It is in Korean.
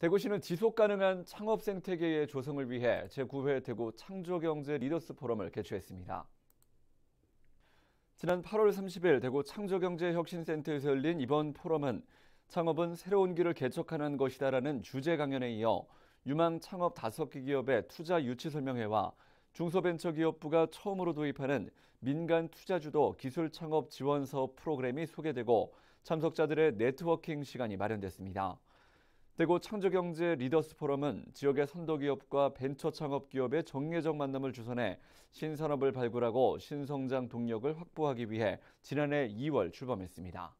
대구시는 지속 가능한 창업 생태계의 조성을 위해 제9회 대구 창조경제 리더스 포럼을 개최했습니다. 지난 8월 30일 대구 창조경제혁신센터에서 열린 이번 포럼은 창업은 새로운 길을 개척하는 것이다라는 주제 강연에 이어 유망 창업 5개 기업의 투자 유치 설명회와 중소벤처기업부가 처음으로 도입하는 민간 투자주도 기술 창업 지원 사업 프로그램이 소개되고 참석자들의 네트워킹 시간이 마련됐습니다. 대구 창조경제 리더스 포럼은 지역의 선도기업과 벤처 창업기업의 정례적 만남을 주선해 신산업을 발굴하고 신성장 동력을 확보하기 위해 지난해 2월 출범했습니다.